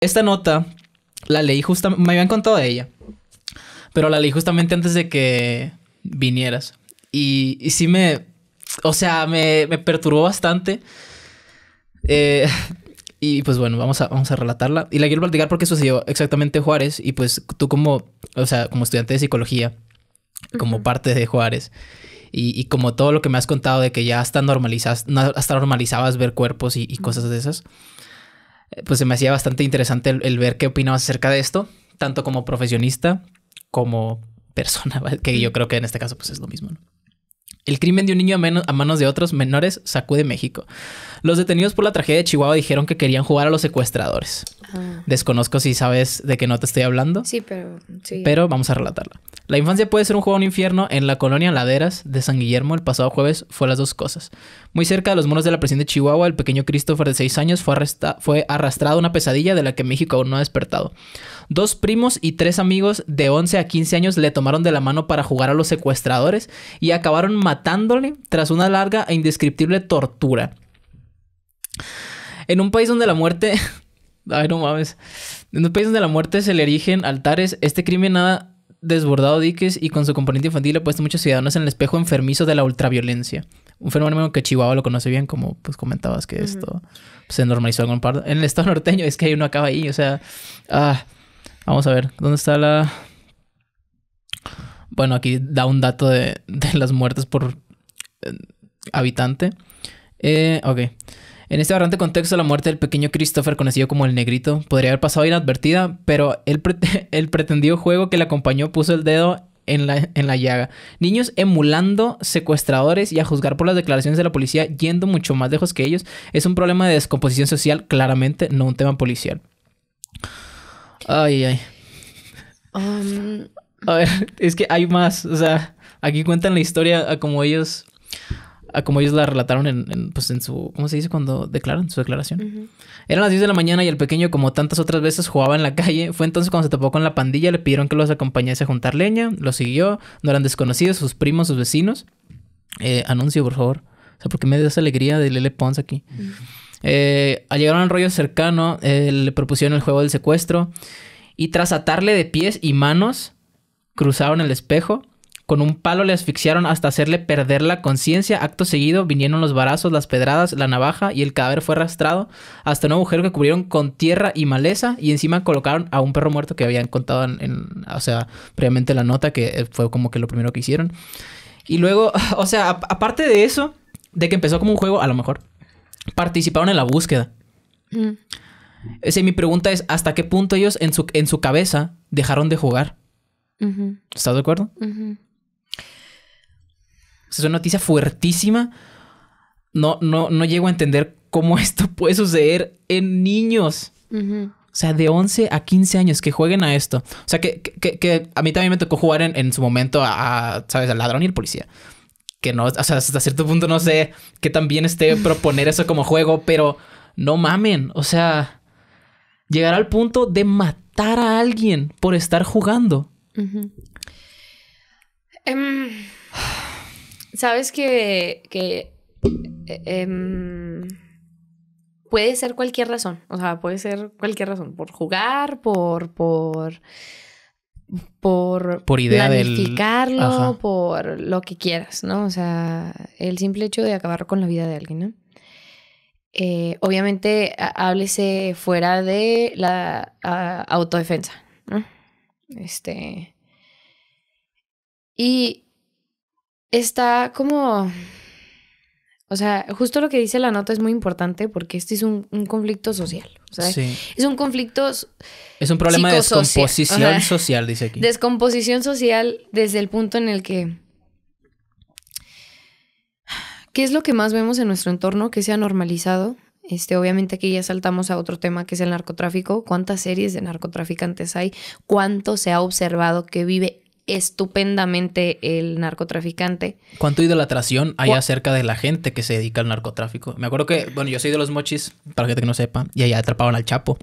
Esta nota la leí justamente, me habían contado de ella, pero la leí justamente antes de que vinieras. Y, y sí me, o sea, me, me perturbó bastante. Eh, y pues bueno, vamos a, vamos a relatarla. Y la quiero platicar porque sucedió exactamente Juárez. Y pues tú como, o sea, como estudiante de psicología, como parte de Juárez, y, como todo lo que me has contado de que ya hasta, normalizas, hasta normalizabas ver cuerpos y, y cosas de esas. Eh, pues se me hacía bastante interesante el, ver qué opinabas acerca de esto, tanto como profesionista como persona, que yo creo que en este caso pues es lo mismo. ¿no? El crimen de un niño a, manos de otros menores sacude México. Los detenidos por la tragedia de Chihuahua dijeron que querían jugar a los secuestradores. Ah. Desconozco si sabes de qué no te estoy hablando. Sí, pero... Pero vamos a relatarla. La infancia puede ser un juego a un infierno. En la colonia Laderas de San Guillermo el pasado jueves fue las dos cosas. Muy cerca de los muros de la prisión de Chihuahua, el pequeño Christopher de 6 años fue, fue arrastrado a una pesadilla de la que México aún no ha despertado. Dos primos y tres amigos de 11 a 15 años le tomaron de la mano para jugar a los secuestradores y acabaron matando matándole tras una larga e indescriptible tortura. En un país donde la muerte... Ay, no mames. En un país donde la muerte se le erigen altares, este crimen ha desbordado diques y con su componente infantil ha puesto muchos ciudadanos en el espejo enfermizo de la ultraviolencia. Un fenómeno que Chihuahua lo conoce bien, como pues comentabas que esto pues, se normalizó en, en el estado norteño. Es que hay uno acaba ahí, o sea... Ah, vamos a ver, ¿dónde está la... Bueno, aquí da un dato de, las muertes por eh, habitante. Eh, ok. En este aberrante contexto, la muerte del pequeño Christopher, conocido como el Negrito, podría haber pasado inadvertida, pero el, pretendido juego que le acompañó puso el dedo en la, en la, llaga. Niños emulando secuestradores y a juzgar por las declaraciones de la policía yendo mucho más lejos que ellos es un problema de descomposición social, claramente, no un tema policial. Ay, ay. Um, a ver, es que hay más. O sea, aquí cuentan la historia a como ellos. A como ellos la relataron en, pues en su. ¿Cómo se dice cuando declaran? Su declaración. Eran las 10 de la mañana y el pequeño, como tantas otras veces, jugaba en la calle. Fue entonces cuando se topó con la pandilla, le pidieron que los acompañase a juntar leña. Lo siguió. No eran desconocidos, sus primos, sus vecinos. Eh, anuncio, por favor. O sea, porque me dio esa alegría de Lele Pons aquí. Llegaron eh, al llegar a rollo cercano, eh, le propusieron el juego del secuestro. Y tras atarle de pies y manos, cruzaron el espejo, con un palo le asfixiaron hasta hacerle perder la conciencia. Acto seguido vinieron los barazos las pedradas, la navaja y el cadáver fue arrastrado hasta un agujero que cubrieron con tierra y maleza y encima colocaron a un perro muerto que habían contado en, o sea, previamente la nota que eh, fue como que lo primero que hicieron. Y luego, o sea, aparte de eso, de que empezó como un juego, a lo mejor, participaron en la búsqueda. Mm. Ese mi pregunta es, ¿hasta qué punto ellos en su, en su cabeza dejaron de jugar? ¿Estás de acuerdo? Es una noticia fuertísima. No, no, no llego a entender cómo esto puede suceder en niños. O sea, de 11 a 15 años que jueguen a esto. O sea, que, que, a mí también me tocó jugar en, su momento a, ¿sabes?, al ladrón y al policía. Que no, o sea, hasta cierto punto no sé qué tan bien esté proponer eso como juego, pero no mamen. O sea, llegar al punto de matar a alguien por estar jugando. Em, Sabes que, e, em, puede ser cualquier razón, o sea, puede ser cualquier razón, por jugar, por... por por, por idea planificarlo, del... por lo que quieras, ¿no? O sea, el simple hecho de acabar con la vida de alguien, ¿no? Eh, obviamente, háblese fuera de la autodefensa, ¿no? Este. Y está como. O sea, justo lo que dice la nota es muy importante porque este es un, conflicto social. es un conflicto. Es un problema de descomposición social, dice aquí. Descomposición social desde el punto en el que. ¿Qué es lo que más vemos en nuestro entorno que se ha normalizado? Este, obviamente aquí ya saltamos a otro tema que es el narcotráfico. ¿Cuántas series de narcotraficantes hay? ¿Cuánto se ha observado que vive estupendamente el narcotraficante? ¿Cuánto idolatración hay acerca de la gente que se dedica al narcotráfico? Me acuerdo que, bueno, yo soy de los mochis, para gente que no sepa, y allá atraparon al Chapo,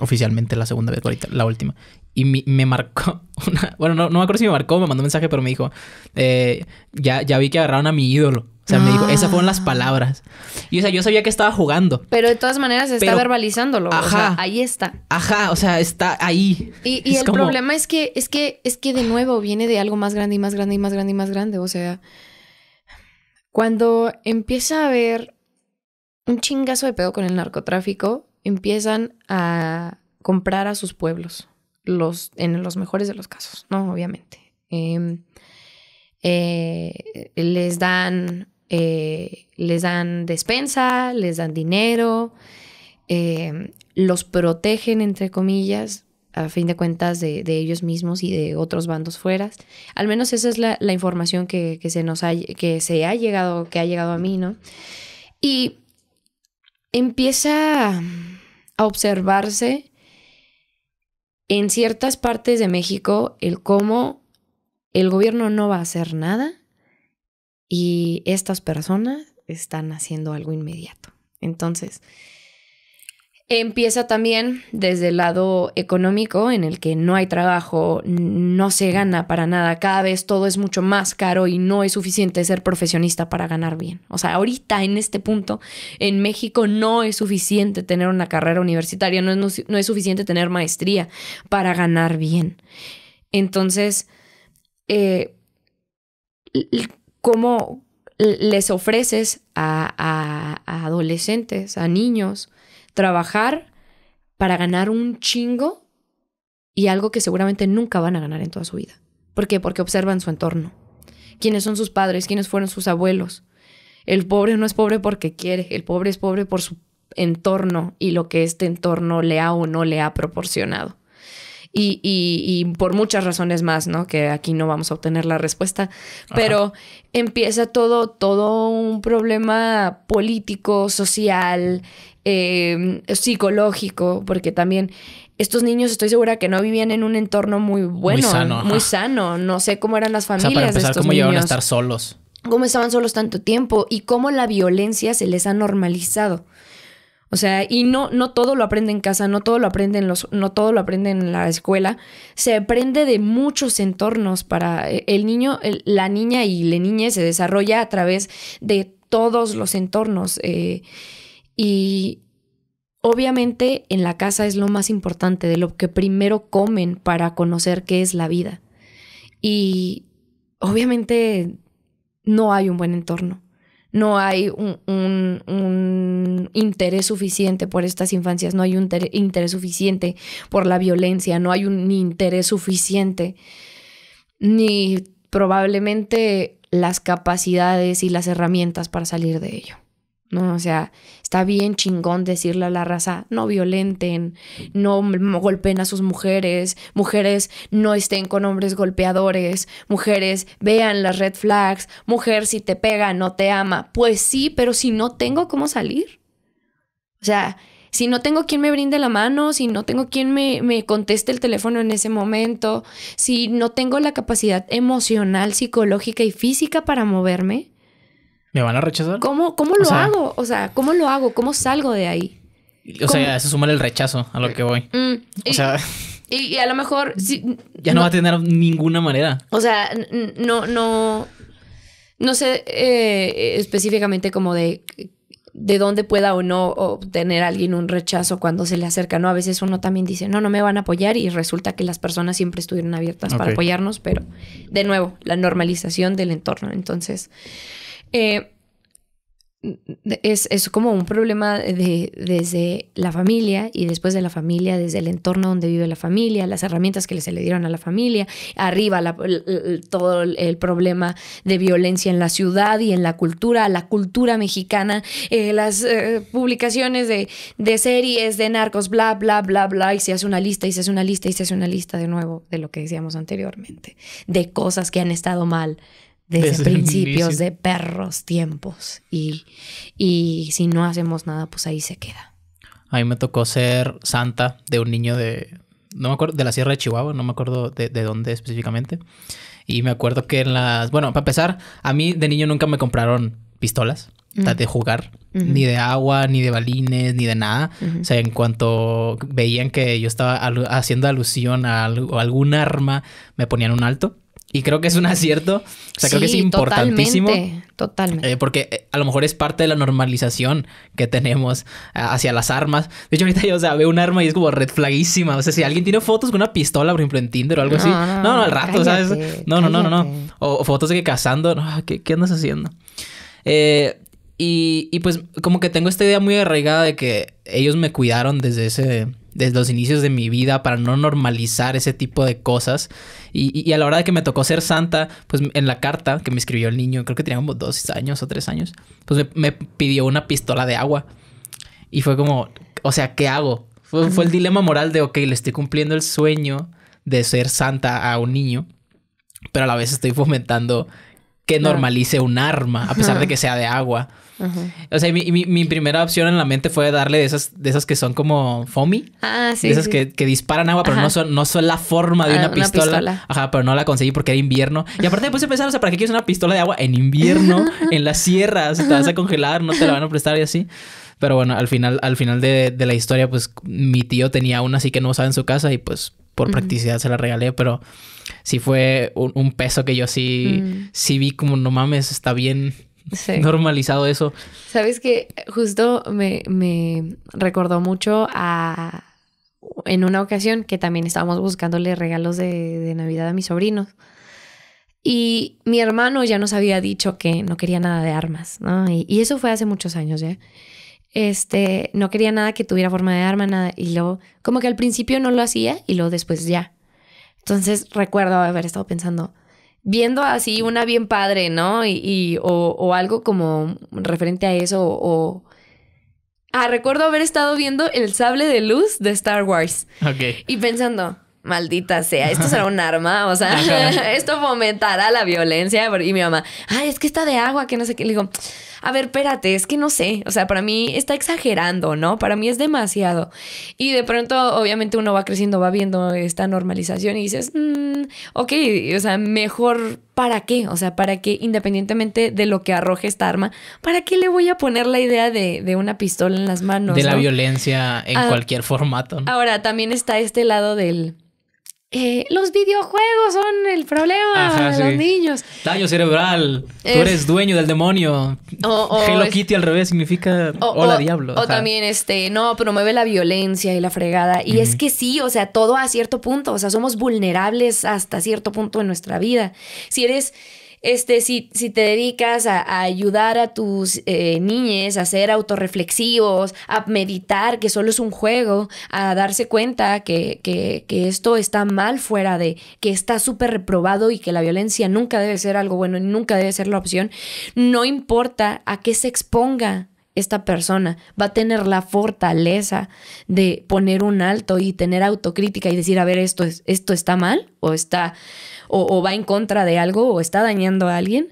oficialmente la segunda vez, la última. Y me marcó una... Bueno, no, no, me acuerdo si me marcó, me mandó un mensaje, pero me dijo, eh, ya, ya vi que agarraron a mi ídolo. O sea, me dijo, esas fueron las ah. palabras. Y o sea, yo sabía que estaba jugando. Pero de todas maneras está verbalizándolo. Ajá. ahí está. Ajá, o sea, está ahí. Y, el problema es que, es que, es que de nuevo viene de algo más grande y más grande y más grande y más grande. O sea, cuando empieza a haber un chingazo de pedo con el narcotráfico, empiezan a comprar a sus pueblos. Los, en los mejores de los casos, ¿no? Obviamente. Em, eh, les dan eh, les dan despensa, les dan dinero, eh, los protegen, entre comillas, a fin de cuentas, de, ellos mismos y de otros bandos fuera. Al menos esa es la, información que, se nos ha, que se ha llegado, que ha llegado a mí, ¿no? Y empieza a observarse en ciertas partes de México el cómo el gobierno no va a hacer nada y estas personas están haciendo algo inmediato. Entonces, empieza también desde el lado económico, en el que no hay trabajo, no se gana para nada, cada vez todo es mucho más caro y no es suficiente ser profesionista para ganar bien. O sea, ahorita en este punto, en México no es suficiente tener una carrera universitaria, no es, suficiente tener maestría para ganar bien. Entonces, eh, cómo les ofreces a, adolescentes, a niños, trabajar para ganar un chingo y algo que seguramente nunca van a ganar en toda su vida. ¿Por qué? Porque observan su entorno. ¿Quiénes son sus padres? ¿Quiénes fueron sus abuelos? El pobre no es pobre porque quiere, el pobre es pobre por su entorno y lo que este entorno le ha o no le ha proporcionado y, por muchas razones más, ¿no? Que aquí no vamos a obtener la respuesta, pero empieza todo, todo un problema político, social, eh, psicológico, porque también estos niños estoy segura que no vivían en un entorno muy bueno, muy sano, no sé cómo eran las familias. O sea, para empezar, cómo llegaron a estar solos. Cómo estaban solos tanto tiempo y cómo la violencia se les ha normalizado. O sea, y no, no todo lo aprende en casa, no todo lo aprende en los, no todo lo aprende en la escuela. Se aprende de muchos entornos para eh, el niño, la niña y la niña se desarrolla a través de todos los entornos. Eh, y obviamente en la casa es lo más importante, de lo que primero comen para conocer qué es la vida. Y obviamente no hay un buen entorno no hay un, interés suficiente por estas infancias, no hay un interés suficiente por la violencia, no hay un interés suficiente, ni probablemente las capacidades y las herramientas para salir de ello. ¿no? O sea, está bien chingón decirle a la raza, no violenten, no golpeen a sus mujeres, mujeres no estén con hombres golpeadores, mujeres vean las red flags, mujer si te pega no te ama. Pues sí, pero si no tengo cómo salir. O sea, si no tengo quien me brinde la mano, si no tengo quien me, me conteste el teléfono en ese momento, si no tengo la capacidad emocional, psicológica y física para moverme, ¿Me van a rechazar? ¿Cómo, cómo lo hago? O sea, ¿cómo lo hago? ¿Cómo salgo de ahí? O sea, se suma el rechazo a lo que voy. Mm, o sea. Y, a lo mejor. Si, ya no, va a tener ninguna manera. O sea, no, no. No sé eh, específicamente como de de dónde pueda o no obtener alguien un rechazo cuando se le acerca, ¿no? A veces uno también dice, no, no me van a apoyar y resulta que las personas siempre estuvieron abiertas para apoyarnos, pero de nuevo, la normalización del entorno. Entonces, eh, es, es, como un problema desde la familia y después de la familia, desde el entorno donde vive la familia, las herramientas que se le dieron a la familia, arriba todo el problema de violencia en la ciudad y en la cultura, la cultura mexicana, eh, las eh, publicaciones de series, de narcos, bla, bla, bla, bla, y se hace una lista y se hace una lista y se hace una lista de nuevo de lo que decíamos anteriormente, de cosas que han estado mal desde, principios de perros tiempos. Y, y si no hacemos nada, pues ahí se queda. A mí me tocó ser santa de un niño de, no me acuerdo, de la Sierra de Chihuahua, no me acuerdo de, de, dónde específicamente. Y me acuerdo que en las, bueno, para empezar, a mí de niño nunca me compraron pistolas mm. de jugar, ni de agua, ni de balines, ni de nada. O sea, en cuanto veían que yo estaba haciendo alusión a, algún arma, me ponían un alto. Y creo que es un acierto. O sea, creo que es importantísimo. Totalmente. totalmente. Eh, porque eh, a lo mejor es parte de la normalización que tenemos eh, hacia las armas. De hecho, ahorita yo, veo un arma y es como red flaguísima. O sea, si alguien tiene fotos con una pistola, por ejemplo, en Tinder o algo así. No, no, al rato, ¿sabes? No, no, no, no, no. O, fotos de que cazando. No, ¿qué, andas haciendo? y pues como que tengo esta idea muy arraigada de que ellos me cuidaron desde ese desde los inicios de mi vida para no normalizar ese tipo de cosas. Y, a la hora de que me tocó ser santa, pues en la carta que me escribió el niño, creo que tenía como dos años o tres años, pues me, pidió una pistola de agua. Y fue como, o sea, ¿qué hago? Fue, fue el dilema moral de, ok, le estoy cumpliendo el sueño de ser santa a un niño, pero a la vez estoy fomentando que normalice un arma, a pesar de que sea de agua. O sea, mi, primera opción en la mente fue darle de esas, de esas que son como foamy. Ah, sí. esas Que, disparan agua, pero no son, no son la forma de ah, una, pistola. Ajá, pero no la conseguí porque era invierno. Y aparte después pensar o sea, ¿para qué quieres una pistola de agua en invierno? en las sierras, te vas a congelar, no te la van a prestar y así. Pero bueno, al final, al final de, la historia, pues mi tío tenía una así que no usaba en su casa y pues por practicidad se la regalé, pero sí fue un, peso que yo sí, mm. sí vi como no mames, está bien normalizado eso. Sabes que justo me, recordó mucho a en una ocasión que también estábamos buscándole regalos de, Navidad a mis sobrinos. Y mi hermano ya nos había dicho que no quería nada de armas, ¿no? Y, y eso fue hace muchos años ya. Este, no quería nada que tuviera forma de arma, nada. Y luego, como que al principio no lo hacía y luego después ya. Entonces recuerdo haber estado pensando, viendo así una bien padre, ¿no? Y, o, o, algo como referente a eso o... Ah, recuerdo haber estado viendo el sable de luz de Star Wars. Ok. Y pensando, maldita sea, esto será un arma, o sea, esto fomentará la violencia. Y mi mamá, ay, es que está de agua, que no sé qué. Le digo, a ver, espérate, es que no sé, o sea, para mí está exagerando, ¿no? Para mí es demasiado. Y de pronto, obviamente, uno va creciendo, va viendo esta normalización y dices, mm, ok, o sea, mejor para qué, o sea, para qué, independientemente de lo que arroje esta arma, ¿para qué le voy a poner la idea de, una pistola en las manos? De la violencia en ah, cualquier formato. ¿no? Ahora, también está este lado del eh, los videojuegos son el problema de los niños. Daño cerebral. Tú eres dueño del demonio. Hello Kitty al revés significa hola diablo. O también este, no, promueve la violencia y la fregada. Y es que sí, o sea, todo a cierto punto. O sea, somos vulnerables hasta cierto punto en nuestra vida. Si eres este, si, si te dedicas a, ayudar a tus eh, niñes a ser autorreflexivos, a meditar, que solo es un juego, a darse cuenta que, que, esto está mal fuera de, que está súper reprobado y que la violencia nunca debe ser algo bueno, y nunca debe ser la opción, no importa a qué se exponga esta persona va a tener la fortaleza de poner un alto y tener autocrítica y decir, a ver, esto, esto está mal, o está o, va en contra de algo o está dañando a alguien.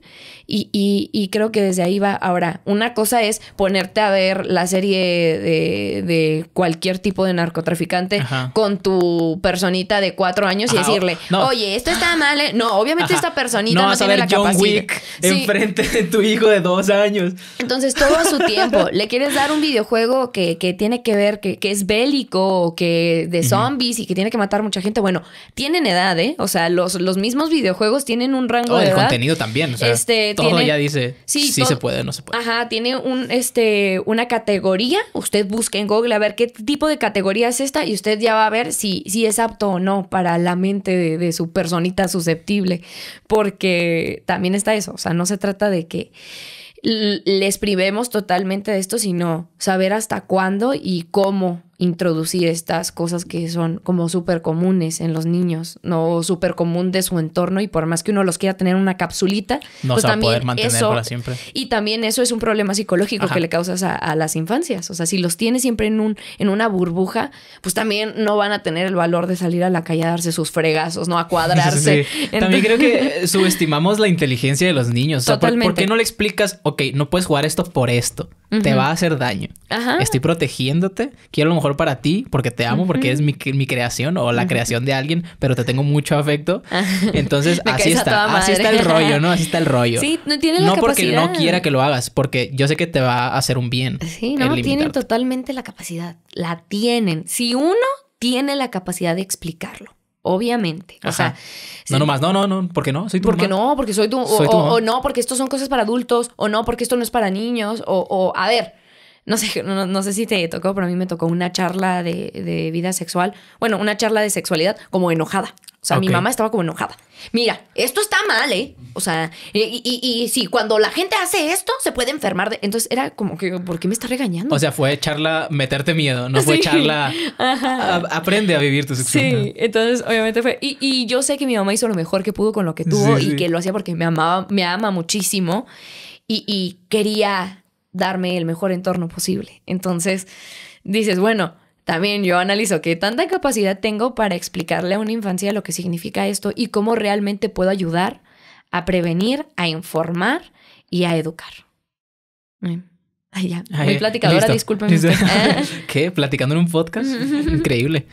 Y, y, creo que desde ahí va. Ahora, una cosa es ponerte a ver la serie de, de cualquier tipo de narcotraficante con tu personita de cuatro años y decirle, oye, esto está mal. ¿eh?". No, obviamente esta personita no, no a ver la John capacidad. Wick enfrente de tu hijo de dos años. Entonces, todo a su tiempo. Le quieres dar un videojuego que, que tiene que ver, que, que, es bélico, que de zombies y que tiene que matar mucha gente. Bueno, tienen edad, o sea, los, mismos videojuegos tienen un rango oh, de el contenido también, o sea, este, todo ya dice si se puede, no se puede. Ajá, tiene un, este, una categoría, usted busca en Google a ver qué tipo de categoría es esta y usted ya va a ver si, si es apto o no para la mente de su personita susceptible, porque también está eso, o sea, no se trata de que les privemos totalmente de esto, sino saber hasta cuándo y cómo introducir estas cosas que son como súper comunes en los niños, no súper común de su entorno y por más que uno los quiera tener en una capsulita, no se pues va a poder mantener para siempre. Y también eso es un problema psicológico que le causas a, las infancias. O sea, si los tienes siempre en, un, en una burbuja, pues también no van a tener el valor de salir a la calle a darse sus fregazos, ¿no? A cuadrarse. También creo que subestimamos la inteligencia de los niños. O ¿por, qué no le explicas, ok, no puedes jugar esto por esto? te va a hacer daño. Estoy protegiéndote, quiero lo mejor para ti porque te amo, porque eres mi, creación o la creación de alguien, pero te tengo mucho afecto. Entonces, así está, así está el rollo, ¿no? Así está el rollo. Sí, no tiene la No porque no quiera que lo hagas, porque yo sé que te va a hacer un bien. Sí, no, tienen totalmente la capacidad, la tienen. Si uno tiene la capacidad de explicarlo Obviamente. O sea. No, nomás, no, no, no, qué no, soy tu Porque no, porque soy tu. O, no, porque esto son cosas para adultos, o no, porque esto no es para niños, o a ver no sé, no, no, sé si te tocó, pero a mí me tocó una charla de, vida sexual, bueno, una charla de sexualidad como enojada. O sea, mi mamá estaba como enojada. Mira, esto está mal, ¿eh? O sea, y, y, sí, cuando la gente hace esto, se puede enfermar. De... Entonces era como que, ¿por qué me está regañando? O sea, fue charla meterte miedo, no fue charla aprende a vivir tu sexualidad. Sí, entonces obviamente fue. Y, yo sé que mi mamá hizo lo mejor que pudo con lo que tuvo y que lo hacía porque me amaba, me ama muchísimo y quería darme el mejor entorno posible. Entonces dices, bueno, también yo analizo qué tanta capacidad tengo para explicarle a una infancia lo que significa esto y cómo realmente puedo ayudar a prevenir, a informar y a educar. Mm. Muy platicadora, ¿Qué? ¿Platicando en un podcast? Increíble.